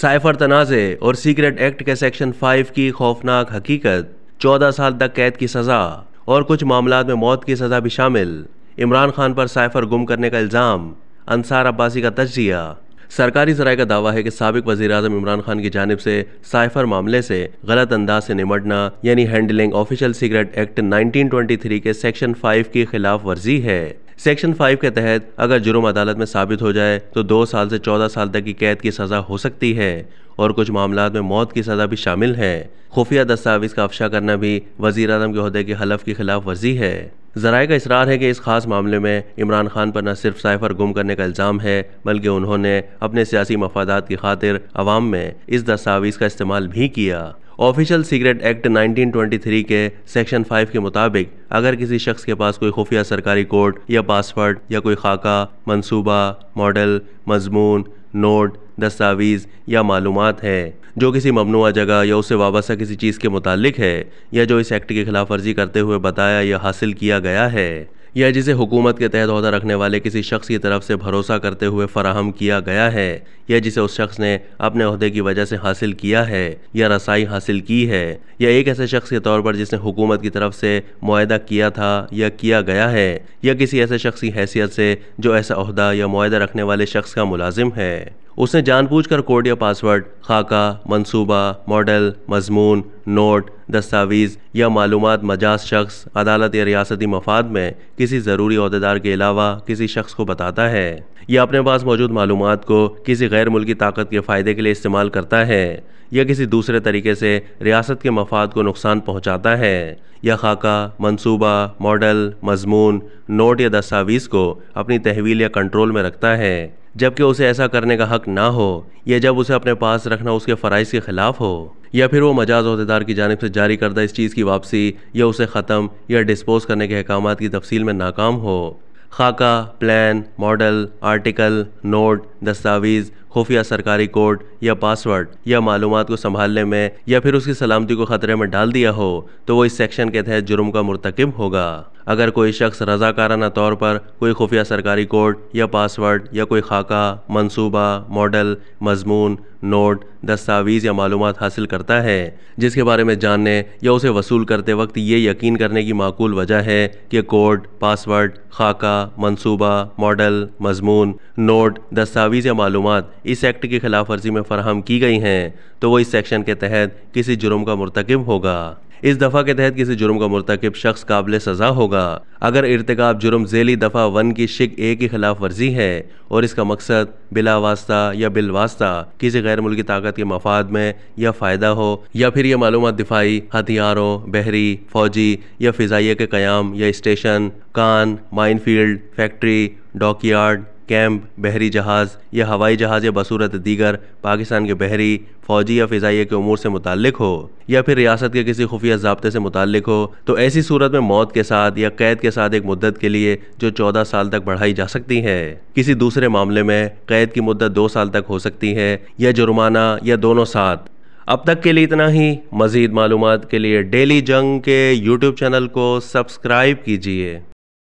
cipher तनाज़े और secret act के section 5 की खौफनाक हकीकत 14 साल तक कैद की सज़ा और कुछ मामला में मौत की सज़ा भी शामिल इमरान खान पर साइफर गुम करने का इल्ज़ाम अंसार अब्बासी का तजिया सरकारी जराये का दावा है कि सबक वजी अजम इमरान खान की जानब से साइफर मामले से गलत अंदाज से निमटना यानी हैंडलिंग ऑफिशियल सिगरेट एक्ट 1923 के सेक्शन 5 की खिलाफ वर्जी है सेक्शन फाइव के तहत अगर जुर्म अदालत में साबित हो जाए तो दो साल से चौदह साल तक की कैद की सज़ा हो सकती है और कुछ मामला में मौत की सज़ा भी शामिल है खुफिया दस्तावेज का अफशा करना भी वजीर अजम के अहदे के हलफ की खिलाफ वर्जी है जराये का इसरार है कि इस खास मामले में इमरान खान पर न सिर्फ साइफर गुम करने का इल्ज़ाम है बल्कि उन्होंने अपने सियासी मफादात की खातिर अवाम में इस दस्तावेज़ का इस्तेमाल भी किया ऑफिशियल सीक्रेट एक्ट 1923 के सेक्शन 5 के मुताबिक अगर किसी शख्स के पास कोई खुफिया सरकारी कोड या पासवर्ड या कोई खाका मंसूबा मॉडल मजमून नोट दस्तावेज या मालूम हैं जो किसी ममनुआ जगह या उससे वाबस्ता किसी चीज़ के मुतालिक है या जो इस एक्ट की खिलाफ वर्जी करते हुए बताया या हासिल किया गया है या जिसे हुकूमत के तहत अहदा रखने वाले किसी शख्स की तरफ से भरोसा करते हुए फराहम किया गया है या जिसे उस शख्स ने अपने अहदे की वजह से हासिल किया है या रसाई हासिल की है या एक ऐसे शख्स के तौर पर जिसने हुकूमत की तरफ से माह किया था या किया गया है या किसी ऐसे शख्स की हैसियत से जो ऐसा अहदा या माहा रखने वाले शख्स का मुलाजिम है उसने जानबूझकर कोड या पासवर्ड खाका मंसूबा मॉडल मजमून नोट दस्तावेज़ या मालूम मजाज शख्स अदालत या रियासती मफाद में किसी ज़रूरी अहदेदार के अलावा किसी शख्स को बताता है या अपने पास मौजूद मालूम को किसी गैर मुल्की ताकत के फ़ायदे के लिए इस्तेमाल करता है या किसी दूसरे तरीके से रियासत के मफाद को नुकसान पहुंचाता है या खाका मंसूबा मॉडल मजमून नोट या दस्तावेज़ को अपनी तहवील या कंट्रोल में रखता है जबकि उसे ऐसा करने का हक ना हो या जब उसे अपने पास रखना उसके फ़राइज़ के ख़िलाफ़ हो या फिर वो मजाज अहदेदार की जानब से जारी करदा इस चीज़ की वापसी या उसे ख़त्म या डिस्पोज करने के अहकाम की तफसील में नाकाम हो खाका प्लान मॉडल आर्टिकल नोट दस्तावेज़ खुफिया सरकारी कोड या पासवर्ड या मालूम को संभालने में या फिर उसकी सलामती को ख़तरे में डाल दिया हो तो वो इस सेक्शन के तहत जुर्म का मरतकब होगा अगर कोई शख्स रज़ाकाराना तौर पर कोई खुफिया सरकारी कोड या पासवर्ड या कोई खाका मंसूबा मॉडल मजमून नोट दस्तावीज़ या मालूम हासिल करता है जिसके बारे में जानने या उसे वसूल करते वक्त ये यकीन करने की माकूल वजह है कि कोड पासवर्ड खाका मंसूबा मॉडल मजमून नोट दस्तावीज़ या मालूम इस एक्ट की खिलाफ वर्जी में फरहम की गई हैं तो वो इस सेक्शन के तहत किसी जुर्म का मरतकब होगा इस दफा के तहत किसी जुर्म का मुरतकब शख्स काबिल सजा होगा अगर इरतकब जुर्म जेली दफा वन की शिक ए की खिलाफ वर्जी है और इसका मकसद बिला वास्ता या वास्ता किसी गैर मुल्की ताकत के मफाद में या फ़ायदा हो या फिर यह मालूम दिफाई हथियारों बहरी फौजी या फिजाइय के क्याम या स्टेशन कान माइनफील्ड फैक्ट्री डॉकयार्ड कैम्प बहरी जहाज़ या हवाई जहाज़ या बसूरत दीगर पाकिस्तान के बहरी फौजी या फ़िज़ाइया के अमूर से मुतक हो या फिर रियासत के किसी खुफिया जबते से मुतक हो तो ऐसी सूरत में मौत के साथ या कैद के साथ एक मुद्दत के लिए जो चौदह साल तक बढ़ाई जा सकती है किसी दूसरे मामले में कैद की मुद्दत दो साल तक हो सकती है या जुर्माना या दोनों साथ अब तक के लिए इतना ही मज़ीद मालूम के लिए डेली जंग के यूट्यूब चैनल को सब्सक्राइब कीजिए